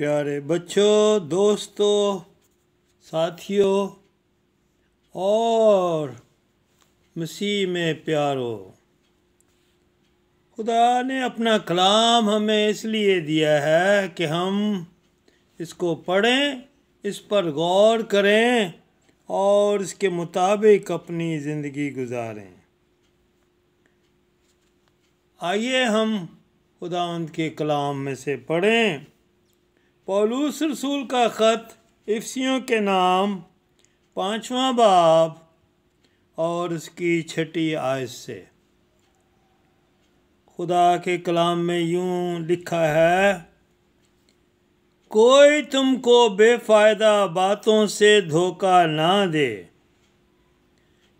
प्यारे बच्चों दोस्तों साथियों और मसीह में प्यारो खुदा ने अपना कलाम हमें इसलिए दिया है कि हम इसको पढ़ें इस पर गौर करें और इसके मुताबिक अपनी ज़िंदगी गुजारें आइए हम खुदा के कलाम में से पढ़ें पौलूस रसूल का ख़त इफ्सियों के नाम पाँचवा बाब और उसकी छठी आयत से खुदा के कलाम में यूं लिखा है कोई तुमको बेफायदा बातों से धोखा ना दे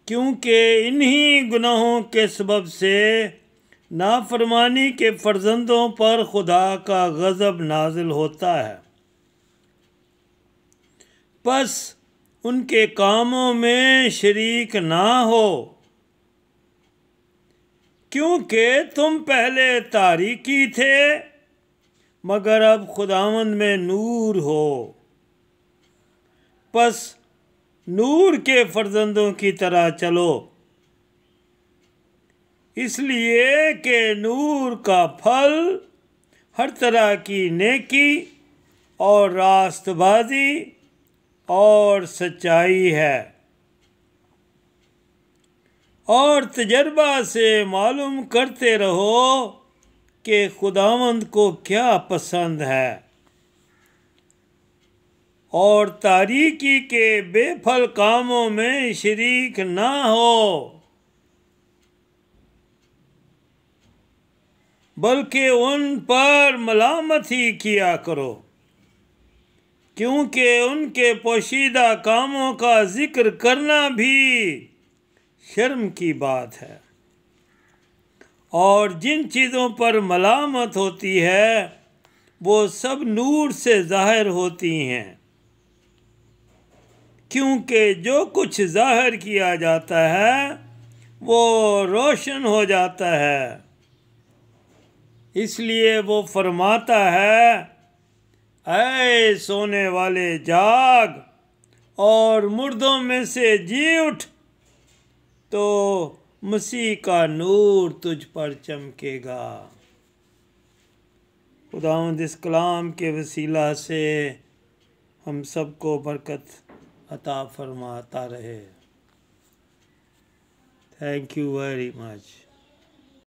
क्योंकि इन्हीं गुनाहों के सबब से नाफरमानी के फर्जंदों पर खुदा का गज़ब नाजिल होता है बस उनके कामों में शरीक ना हो क्योंकि तुम पहले तारीकी थे मगर अब खुदावंद में नूर हो बस नूर के फर्जंदों की तरह चलो इसलिए कि नूर का फल हर तरह की नेकी और रास्तबाजी और सच्चाई है और तजर्बा से मालूम करते रहो कि खुदावंद को क्या पसंद है और तारीकी के बेफल कामों में शरीक ना हो बल्कि उन पर मलामत ही किया करो क्योंकि उनके पोशीदा कामों का जिक्र करना भी शर्म की बात है और जिन चीज़ों पर मलामत होती है वो सब नूर से ज़ाहिर होती हैं क्योंकि जो कुछ ज़ाहिर किया जाता है वो रोशन हो जाता है इसलिए वो फरमाता है ऐ सोने वाले जाग और मुर्दों में से जी उठ तो मसीह का नूर तुझ पर चमकेगा खुदावंद इस कलाम के वसीला से हम सबको बरकत अता फरमाता रहे थैंक यू वेरी मच